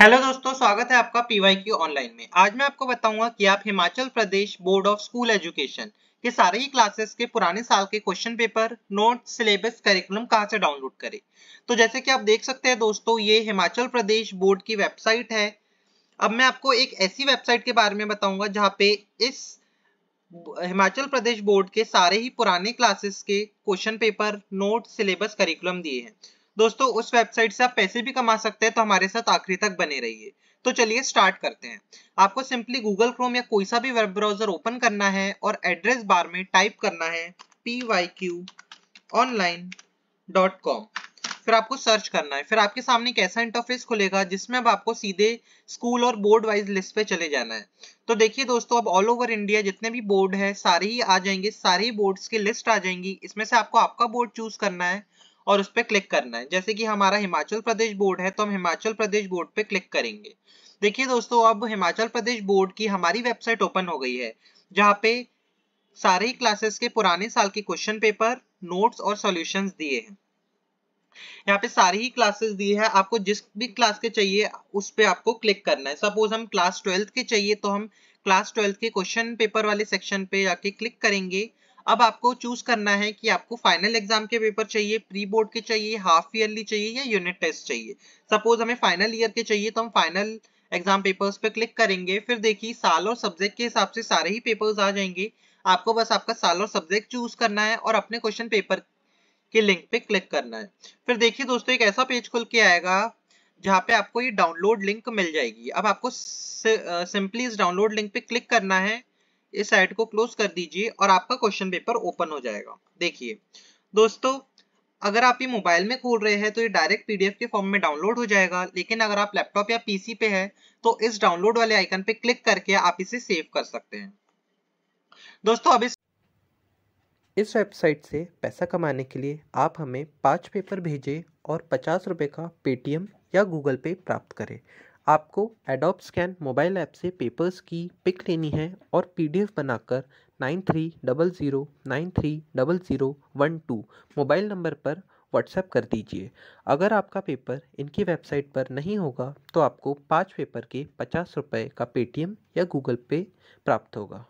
hello दोस्तों स्वागत है आपका पीवाई क्यू ऑनलाइन में आज मैं आपको बताऊंगा कि आप Himachal Pradesh board of school education के सारे ही क्लासेस के पुराने साल के question paper note syllabus curriculum कहाँ से डाउनलोड करें तो जैसे कि आप देख सकते हैं दोस्तों ये हिमाचल प्रदेश बोर्ड की वेबसाइट है अब मैं आपको एक ऐसी वेबसाइट के बारे में बताऊंगा जहाँ पे इस हिमाचल प्रदेश बोर्ड के सारे ही पुराने क्लासेस के question paper note syllabus curriculum दिए हैं दोस्तों उस वेबसाइट से आप पैसे भी कमा सकते हैं तो हमारे साथ आखिरी तक बने रहिए तो चलिए स्टार्ट करते हैं आपको सिंपली गूगल क्रोम या कोई सा भी वेब ब्राउजर ओपन करना है और एड्रेस बार में टाइप करना है P Y Q online dot com फिर आपको सर्च करना है फिर आपके सामने एक ऐसा इंटरफेस खुलेगा जिसमें अब आपको सीधे स्कूल और बोर्ड वाइज लिस्ट पे चले जाना है तो देखिए दोस्तों अब ऑल ओवर इंडिया जितने भी बोर्ड है सारे ही आ जाएंगे सारे ही बोर्ड्स की लिस्ट आ जाएंगी इसमें से आपको आपका बोर्ड चूज करना है और उस पर क्लिक करना है जैसे कि हमारा हिमाचल प्रदेश बोर्ड है तो हम हिमाचल प्रदेश बोर्ड पे क्लिक करेंगे देखिए दोस्तों अब हिमाचल प्रदेश बोर्ड की हमारी वेबसाइट ओपन हो गई है जहाँ पे सारे ही क्लासेस के पुराने साल के क्वेश्चन पेपर नोट्स और सॉल्यूशंस दिए हैं यहाँ पे सारी ही क्लासेस दी है आपको जिस भी क्लास के चाहिए उस पर आपको क्लिक करना है सपोज हम क्लास ट्वेल्थ के चाहिए तो हम क्लास ट्वेल्थ के क्वेश्चन पेपर वाले सेक्शन पे जाके क्लिक करेंगे अब आपको चूज करना है कि आपको फाइनल एग्जाम के पेपर चाहिए प्री बोर्ड के चाहिए हाफ ईयरली चाहिए या यूनिट टेस्ट चाहिए सपोज हमें फाइनल ईयर के चाहिए तो हम फाइनल एग्जाम पेपर्स पे क्लिक करेंगे फिर देखिए साल और सब्जेक्ट के हिसाब से सारे ही पेपर्स आ जाएंगे आपको बस आपका साल और सब्जेक्ट चूज करना है और अपने क्वेश्चन पेपर के लिंक पे क्लिक करना है फिर देखिए दोस्तों एक ऐसा पेज खुल के आएगा जहाँ पे आपको ये डाउनलोड लिंक मिल जाएगी अब आपको सिंपली इस डाउनलोड लिंक पे क्लिक करना है इस साइड को क्लोज कर दीजिए और आपका क्वेश्चन पेपर ओपन हो जाएगा देखिए दोस्तों अगर आप ये मोबाइल में खोल रहे हैं तो ये डायरेक्ट पीडीएफ के फॉर्म में डाउनलोड हो जाएगा लेकिन अगर आप लैपटॉप या पीसी पे है तो इस डाउनलोड वाले आइकन पे क्लिक करके आप इसे सेव कर सकते हैं दोस्तों अब इस इस वेबसाइट से पैसा कमाने के लिए आप हमें पांच पेपर भेजें और पचास रुपये का पेटीएम या गूगल पे प्राप्त करें आपको एडोप स्कैन मोबाइल ऐप से पेपर्स की पिक लेनी है और पीडीएफ बनाकर nine three double zero nine three double zero one two mobile number पर व्हाट्सएप कर दीजिए अगर आपका पेपर इनकी वेबसाइट पर नहीं होगा तो आपको पाँच पेपर के पचास रुपये का पेटीएम या गूगल पे प्राप्त होगा